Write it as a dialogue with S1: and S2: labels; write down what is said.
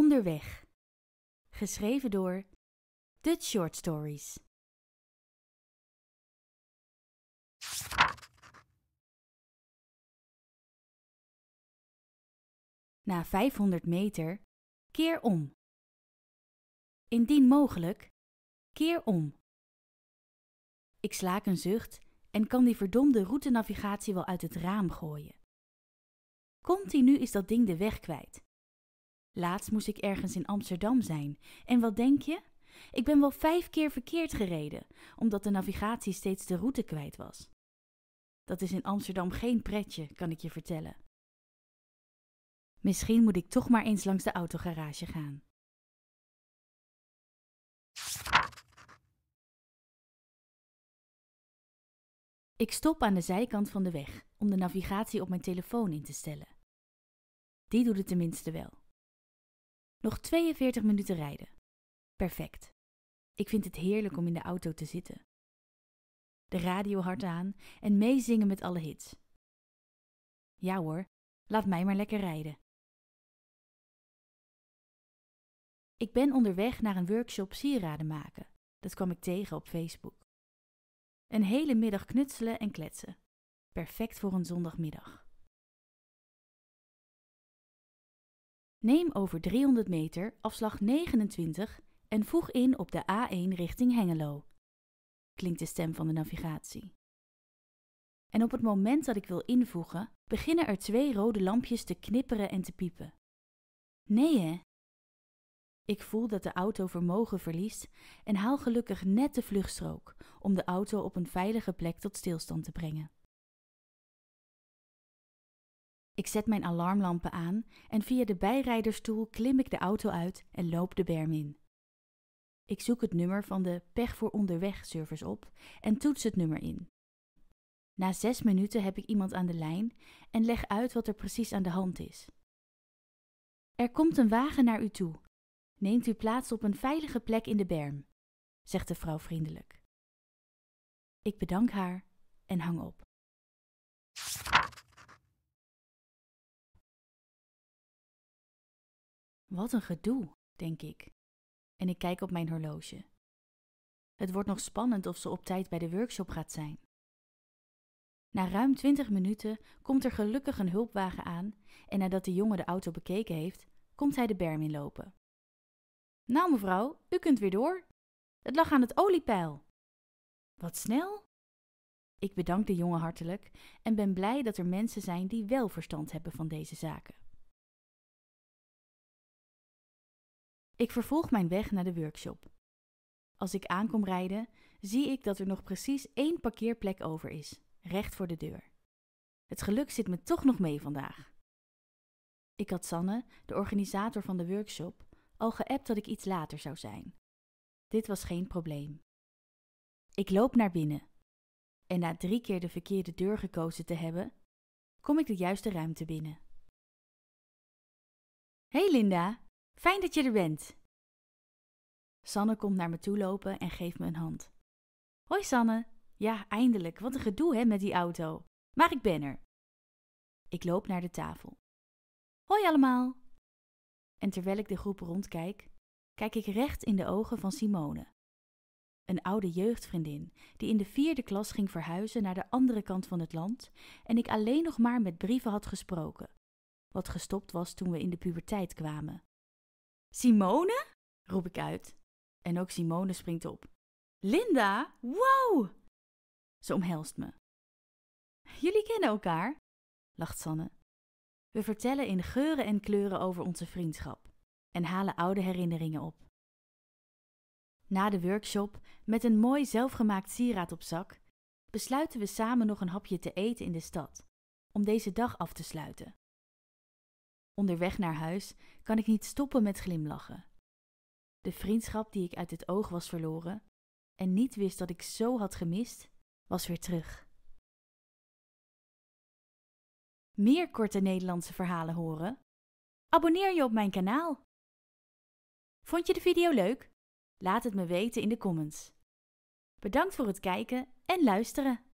S1: Onderweg. Geschreven door Dutch Short Stories. Na 500 meter,
S2: keer om. Indien mogelijk, keer om. Ik slaak een zucht en kan die verdomde routenavigatie wel uit het raam gooien. Continu is dat ding de weg kwijt. Laatst moest ik ergens in Amsterdam zijn. En wat denk je? Ik ben wel vijf keer verkeerd gereden, omdat de navigatie steeds de route kwijt was. Dat is in Amsterdam geen pretje, kan ik je vertellen. Misschien moet ik toch maar eens langs de
S1: autogarage gaan. Ik stop aan de zijkant van de weg om de
S2: navigatie op mijn telefoon in te stellen. Die doet het tenminste wel. Nog 42 minuten rijden. Perfect. Ik vind het heerlijk om in de auto te zitten. De radio hard aan en meezingen met alle hits.
S1: Ja hoor, laat mij maar lekker rijden.
S2: Ik ben onderweg naar een workshop sieraden maken. Dat kwam ik tegen op Facebook. Een hele middag knutselen en kletsen. Perfect voor een zondagmiddag. Neem over 300 meter afslag 29 en voeg in op de A1 richting Hengelo, klinkt de stem van de navigatie. En op het moment dat ik wil invoegen, beginnen er twee rode lampjes te knipperen en te piepen. Nee hè? Ik voel dat de auto vermogen verliest en haal gelukkig net de vluchtstrook om de auto op een veilige plek tot stilstand te brengen. Ik zet mijn alarmlampen aan en via de bijrijderstoel klim ik de auto uit en loop de berm in. Ik zoek het nummer van de Pech voor Onderweg service op en toets het nummer in. Na zes minuten heb ik iemand aan de lijn en leg uit wat er precies aan de hand is. Er komt een wagen naar u toe. Neemt u plaats op een veilige plek in de berm, zegt de vrouw vriendelijk. Ik bedank haar en hang op. Wat een gedoe, denk ik. En ik kijk op mijn horloge. Het wordt nog spannend of ze op tijd bij de workshop gaat zijn. Na ruim twintig minuten komt er gelukkig een hulpwagen aan en nadat de jongen de auto bekeken heeft, komt hij de berm inlopen. Nou mevrouw, u kunt weer door. Het lag aan het oliepeil. Wat snel? Ik bedank de jongen hartelijk en ben blij dat er mensen zijn die wel verstand hebben van deze zaken. Ik vervolg mijn weg naar de workshop. Als ik aankom rijden, zie ik dat er nog precies één parkeerplek over is, recht voor de deur. Het geluk zit me toch nog mee vandaag. Ik had Sanne, de organisator van de workshop, al geappt dat ik iets later zou zijn. Dit was geen probleem. Ik loop naar binnen. En na drie keer de verkeerde deur gekozen te hebben, kom ik de juiste ruimte binnen. Hey Linda, Fijn dat je er bent. Sanne komt naar me toe lopen en geeft me een hand. Hoi Sanne. Ja, eindelijk. Wat een gedoe hè met die auto. Maar ik ben er. Ik loop naar de tafel. Hoi allemaal. En terwijl ik de groep rondkijk, kijk ik recht in de ogen van Simone. Een oude jeugdvriendin die in de vierde klas ging verhuizen naar de andere kant van het land en ik alleen nog maar met brieven had gesproken, wat gestopt was toen we in de puberteit kwamen. Simone? roep ik uit. En ook Simone springt op. Linda, wow! Ze omhelst me. Jullie kennen elkaar, lacht Sanne. We vertellen in geuren en kleuren over onze vriendschap en halen oude herinneringen op. Na de workshop, met een mooi zelfgemaakt sieraad op zak, besluiten we samen nog een hapje te eten in de stad om deze dag af te sluiten. Onderweg naar huis kan ik niet stoppen met glimlachen. De vriendschap die ik uit het oog was verloren en niet wist dat ik zo had gemist, was weer terug. Meer korte Nederlandse verhalen horen? Abonneer je op mijn kanaal. Vond je de video leuk? Laat het me weten in de comments.
S1: Bedankt voor het kijken en luisteren.